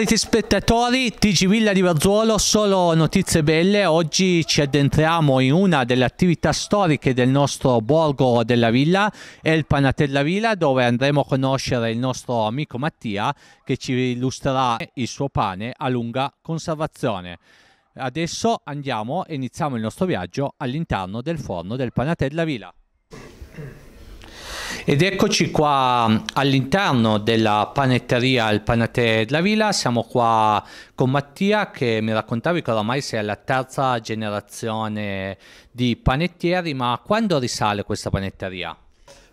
cari spettatori, TG Villa di Verzuolo, solo notizie belle. Oggi ci addentriamo in una delle attività storiche del nostro borgo della villa, El Panatella Villa, dove andremo a conoscere il nostro amico Mattia che ci illustrerà il suo pane a lunga conservazione. Adesso andiamo e iniziamo il nostro viaggio all'interno del forno del Panatella Villa. Ed eccoci qua all'interno della panetteria Il Panetè della Villa, siamo qua con Mattia che mi raccontavi che oramai sei alla terza generazione di panettieri, ma quando risale questa panetteria?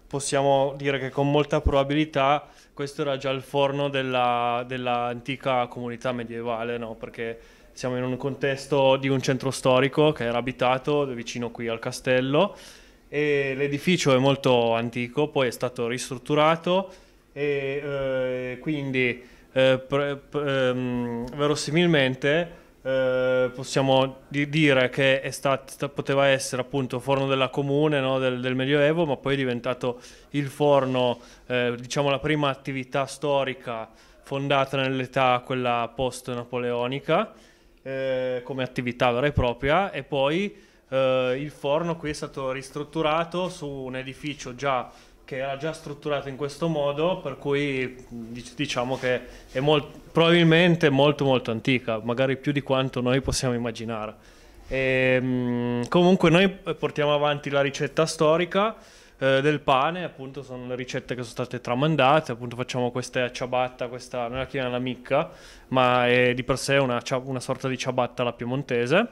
Possiamo dire che con molta probabilità questo era già il forno dell'antica comunità medievale, no? perché siamo in un contesto di un centro storico che era abitato vicino qui al castello l'edificio è molto antico, poi è stato ristrutturato e eh, quindi eh, pre, pre, ehm, verosimilmente eh, possiamo dire che stato, poteva essere appunto forno della comune no? del, del, Medioevo, ma poi è diventato il forno, eh, diciamo la prima attività storica fondata nell'età quella post-napoleonica eh, come attività vera e propria e poi eh, il forno qui è stato ristrutturato su un edificio già che era già strutturato in questo modo, per cui diciamo che è molt- probabilmente molto molto antica, magari più di quanto noi possiamo immaginare. E, comunque noi eh, portiamo avanti la ricetta storica eh, del pane, appunto sono le ricette che sono state tramandate, appunto facciamo questa ciabatta, questa, noi la chiamiamo la micca, ma è di per sé una, una sorta di ciabatta alla piemontese.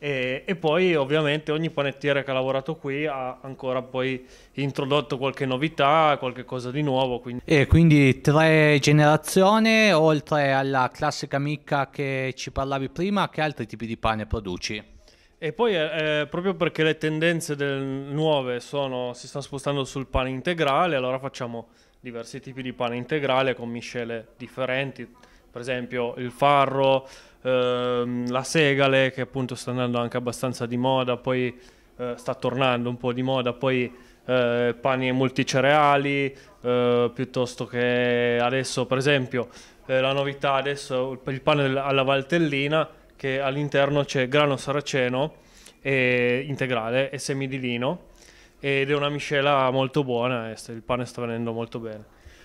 E, e, poi ovviamente ogni panettiere che ha lavorato qui ha ancora poi introdotto qualche novità, qualche cosa di nuovo. Quindi. E quindi tre generazioni, oltre alla classica micca che ci parlavi prima, che altri tipi di pane produci? E poi eh, eh proprio perché le tendenze nuove sono, si stanno spostando sul pane integrale, allora facciamo diversi tipi di pane integrale con miscele differenti per esempio il farro, ehm, la segale che appunto sta andando anche abbastanza di moda, poi eh, sta tornando un po' di moda, poi eh, pani multicereali, eh, piuttosto che adesso per esempio eh, la novità adesso il pane alla valtellina che all'interno c'è grano saraceno e integrale e semi di lino ed è una miscela molto buona, eh, il pane sta venendo molto bene.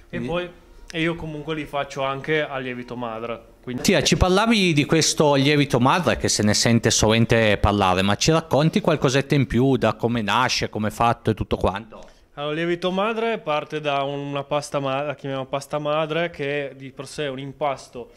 E poi e io comunque li faccio anche a lievito madre. Quindi... Tia, ci parlavi di questo lievito madre che se ne sente sovente parlare, ma ci racconti qualcosetta in più da come nasce, come è fatto e tutto quanto? Allora, il lievito madre parte da una pasta madre, la chiamiamo pasta madre, che di per sé è un impasto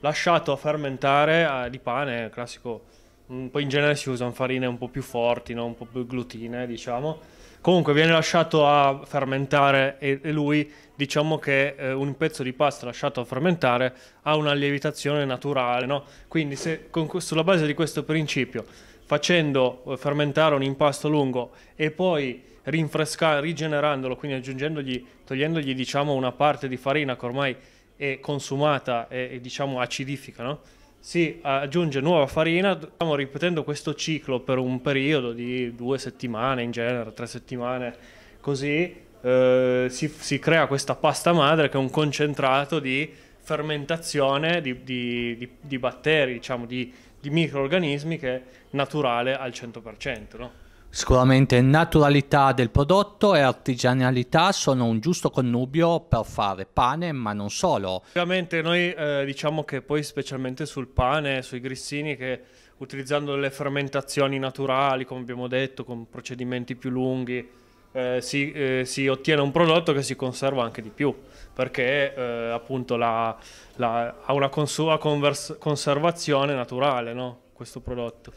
lasciato a fermentare a, di pane, classico, mm, poi in genere si usano farine un po' più forti, no? un po' più glutine, diciamo Comunque viene lasciato a fermentare e, e lui diciamo che eh, un pezzo di pasta lasciato a fermentare ha una lievitazione naturale, no? Quindi se, con, sulla base di questo principio, facendo eh, fermentare un impasto lungo e poi rinfrescare, rigenerandolo, quindi aggiungendogli, togliendogli diciamo una parte di farina che ormai è consumata e diciamo acidifica, no? si aggiunge nuova farina, stiamo ripetendo questo ciclo per un periodo di due settimane in genere, tre settimane così, eh, si, si, crea questa pasta madre che è un concentrato di fermentazione di, di, di, di batteri, diciamo, di, microorganismi che è naturale al 100%. No? Sicuramente naturalità del prodotto e artigianalità sono un giusto connubio per fare pane, ma non solo. Ovviamente noi eh, diciamo che poi specialmente sul pane, sui grissini, che utilizzando delle fermentazioni naturali, come abbiamo detto, con procedimenti più lunghi, eh, si, eh, si, ottiene un prodotto che si conserva anche di più, perché eh, appunto la, la, ha una sua conservazione naturale no? questo prodotto.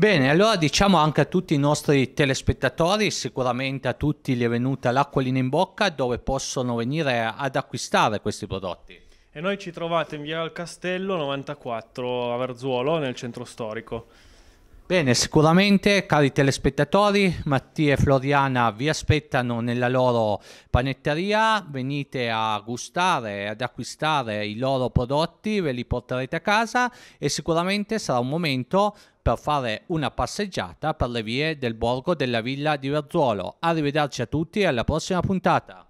Bene, allora diciamo anche a tutti i nostri telespettatori, sicuramente a tutti gli è venuta l'acquolina in bocca dove possono venire ad acquistare questi prodotti. E noi ci trovate in via al Castello 94 a Verzuolo nel centro storico. Bene, sicuramente cari telespettatori, Mattia e Floriana vi aspettano nella loro panetteria, venite a gustare e ad acquistare i loro prodotti, ve li porterete a casa e sicuramente sarà un momento per fare una passeggiata per le vie del borgo della villa di Verzuolo. Arrivederci a tutti e alla prossima puntata.